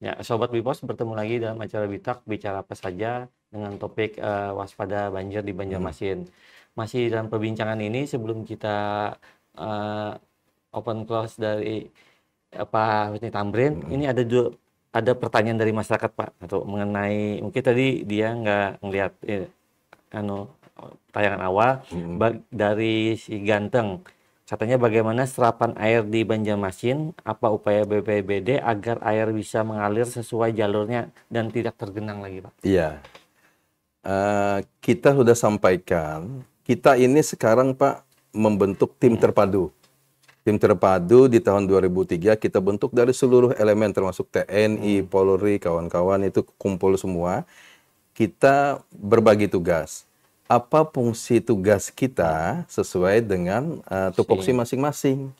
Ya, Sobat Bipos bertemu lagi dalam acara Bitak bicara apa saja dengan topik uh, waspada banjir di Banjarmasin. Hmm. Masih dalam perbincangan ini sebelum kita uh, open close dari uh, Pak Husni Tamrin, hmm. ini ada dua ada pertanyaan dari masyarakat Pak atau mengenai mungkin tadi dia nggak melihat eh, anu tayangan awal hmm. dari si Ganteng Katanya bagaimana serapan air di Banjarmasin, apa upaya BPBD agar air bisa mengalir sesuai jalurnya dan tidak tergenang lagi Pak? Iya, uh, kita sudah sampaikan, kita ini sekarang Pak membentuk tim iya. terpadu. Tim terpadu di tahun 2003 kita bentuk dari seluruh elemen termasuk TNI, hmm. Polri, kawan-kawan itu kumpul semua. Kita berbagi tugas apa fungsi tugas kita sesuai dengan uh, tupoksi iya. masing-masing.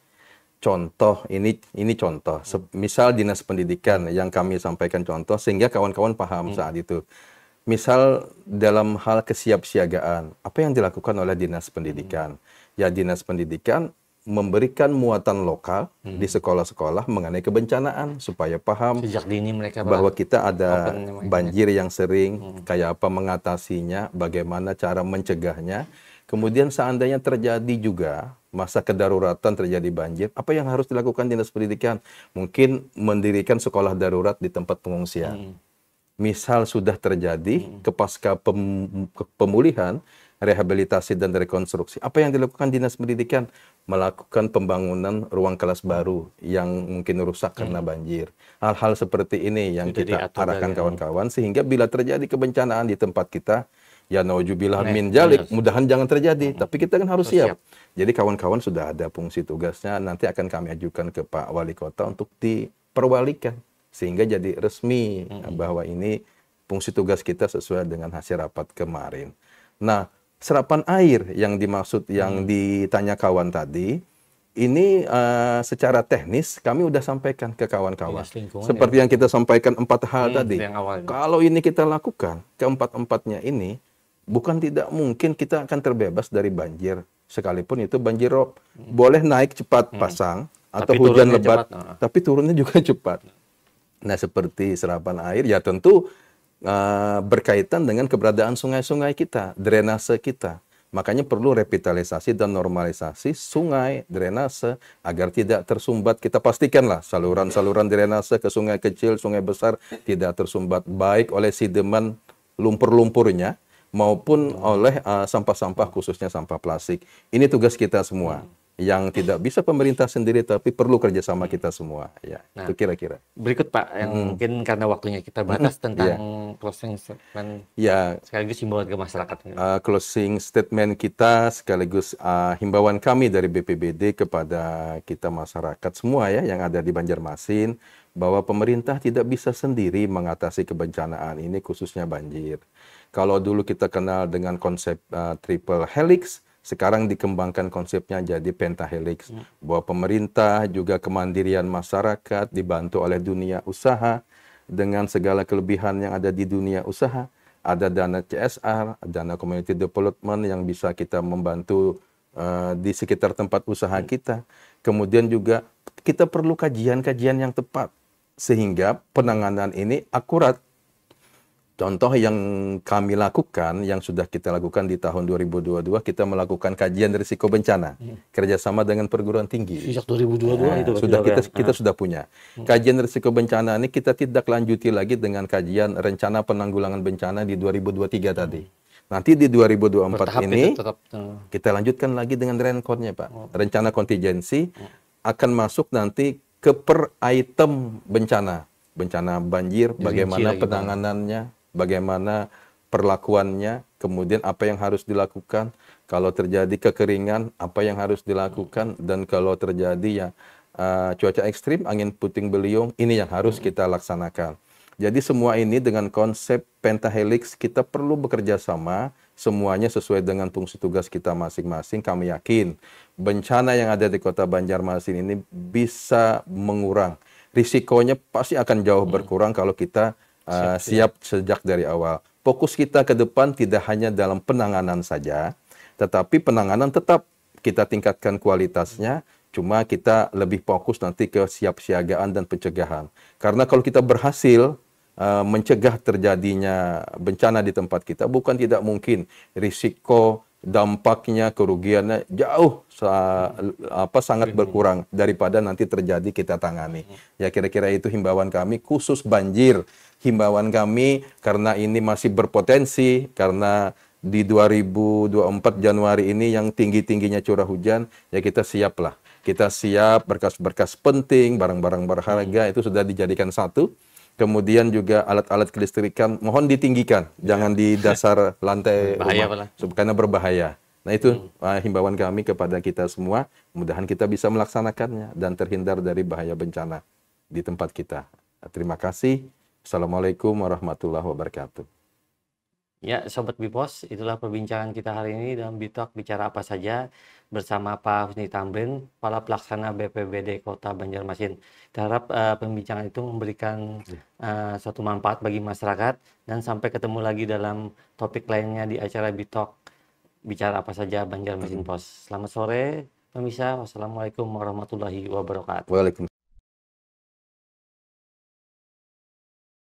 Contoh ini ini contoh, Se hmm. misal dinas pendidikan yang kami sampaikan contoh sehingga kawan-kawan paham hmm. saat itu. Misal dalam hal kesiapsiagaan, apa yang dilakukan oleh dinas pendidikan? Hmm. Ya dinas pendidikan memberikan muatan lokal hmm. di sekolah-sekolah mengenai kebencanaan supaya paham sejak dini mereka bahwa kita ada kan ya. banjir yang sering hmm. kayak apa mengatasinya bagaimana cara mencegahnya kemudian seandainya terjadi juga masa kedaruratan terjadi banjir apa yang harus dilakukan dinas pendidikan mungkin mendirikan sekolah darurat di tempat pengungsian hmm. misal sudah terjadi hmm. pasca pem, pemulihan rehabilitasi dan rekonstruksi. Apa yang dilakukan dinas pendidikan? Melakukan pembangunan ruang kelas baru yang mungkin rusak karena hmm. banjir. Hal-hal seperti ini yang Jadi kita arahkan kawan-kawan sehingga bila terjadi kebencanaan di tempat kita, ya naujubillah min jalik, mudahan jangan terjadi. Hmm. Tapi kita kan harus siap. Jadi kawan-kawan sudah ada fungsi tugasnya, nanti akan kami ajukan ke Pak Wali Kota untuk diperwalikan. Sehingga jadi resmi hmm. bahwa ini fungsi tugas kita sesuai dengan hasil rapat kemarin. Nah, serapan air yang dimaksud yang hmm. ditanya kawan tadi ini uh, secara teknis kami sudah sampaikan ke kawan-kawan. Iya, seperti ya. yang kita sampaikan empat hal hmm, tadi. Kalau ini kita lakukan keempat-empatnya ini bukan tidak mungkin kita akan terbebas dari banjir sekalipun itu banjir rob. Hmm. Boleh naik cepat hmm. pasang atau tapi hujan lebat, cepat. tapi turunnya juga cepat. Nah, seperti serapan air ya tentu Eh, berkaitan dengan keberadaan sungai-sungai kita, drenase kita. Makanya perlu revitalisasi dan normalisasi sungai, drenase, agar tidak tersumbat. Kita pastikanlah saluran-saluran drenase ke sungai kecil, sungai besar tidak tersumbat baik oleh sideman lumpur-lumpurnya maupun oleh eh, sampah-sampah uh, khususnya sampah plastik. Ini tugas kita semua yang hmm. tidak bisa pemerintah sendiri tapi perlu kerjasama hmm. kita semua ya nah, itu kira-kira berikut pak yang hmm. mungkin karena waktunya kita hmm, batas hmm. tentang yeah. closing statement ya yeah. sekaligus himbauan ke masyarakat uh, closing statement kita sekaligus uh, himbauan kami dari BPBD kepada kita masyarakat semua ya yang ada di Banjarmasin bahwa pemerintah tidak bisa sendiri mengatasi kebencanaan ini khususnya banjir kalau dulu kita kenal dengan konsep uh, triple helix sekarang dikembangkan konsepnya jadi pentahelix, ya. bahwa pemerintah juga kemandirian masyarakat dibantu oleh dunia usaha dengan segala kelebihan yang ada di dunia usaha. Ada dana CSR, dana community development yang bisa kita membantu uh, di sekitar tempat usaha ya. kita. Kemudian juga kita perlu kajian-kajian yang tepat sehingga penanganan ini akurat Contoh yang kami lakukan, yang sudah kita lakukan di tahun 2022, kita melakukan kajian risiko bencana hmm. kerjasama dengan perguruan tinggi. Sejak 2022 nah, itu sudah kita ya. kita ah. sudah punya hmm. kajian risiko bencana ini kita tidak lanjuti lagi dengan kajian rencana penanggulangan bencana di 2023 tadi. Hmm. Nanti di 2024 Bertahap ini tetap, uh, kita lanjutkan lagi dengan rencananya Pak. Oh. Rencana kontingensi hmm. akan masuk nanti ke per item bencana bencana banjir, Jadi bagaimana penanganannya, bagaimana perlakuannya, kemudian apa yang harus dilakukan, kalau terjadi kekeringan apa yang harus dilakukan dan kalau terjadi ya uh, cuaca ekstrim, angin puting beliung ini yang harus kita laksanakan. Jadi semua ini dengan konsep pentahelix kita perlu bekerja sama semuanya sesuai dengan fungsi tugas kita masing-masing. Kami yakin bencana yang ada di Kota Banjarmasin ini bisa mengurang. Risikonya pasti akan jauh hmm. berkurang kalau kita Ah, siap, siap sejak dari awal. Fokus kita ke depan tidak hanya dalam penanganan saja, tetapi penanganan tetap kita tingkatkan kualitasnya, cuma kita lebih fokus nanti ke siap siagaan dan pencegahan. Karena kalau kita berhasil ah, mencegah terjadinya bencana di tempat kita, bukan tidak mungkin risiko dampaknya kerugiannya jauh apa sangat berkurang daripada nanti terjadi kita tangani. Ya kira-kira itu himbauan kami khusus banjir. Himbauan kami karena ini masih berpotensi karena di 2024 Januari ini yang tinggi-tingginya curah hujan ya kita siaplah. Kita siap berkas-berkas penting, barang-barang berharga iya. itu sudah dijadikan satu kemudian juga alat-alat kelistrikan mohon ditinggikan iya. jangan di dasar lantai Bahaya rumah karena berbahaya nah itu hmm. uh, himbauan kami kepada kita semua mudah mudahan kita bisa melaksanakannya dan terhindar dari bahaya bencana di tempat kita terima kasih assalamualaikum warahmatullahi wabarakatuh Ya, Sobat Bipos, itulah perbincangan kita hari ini dalam Bitok Bicara Apa Saja bersama Pak Husni Tamrin, Kepala Pelaksana BPBD Kota Banjarmasin. Kita harap uh, eh, pembicaraan itu memberikan uh, suatu manfaat bagi masyarakat dan sampai ketemu lagi dalam topik lainnya di acara Bitok Bicara Apa Saja Banjarmasin Pos. Selamat sore, pemirsa. Wassalamualaikum warahmatullahi wabarakatuh.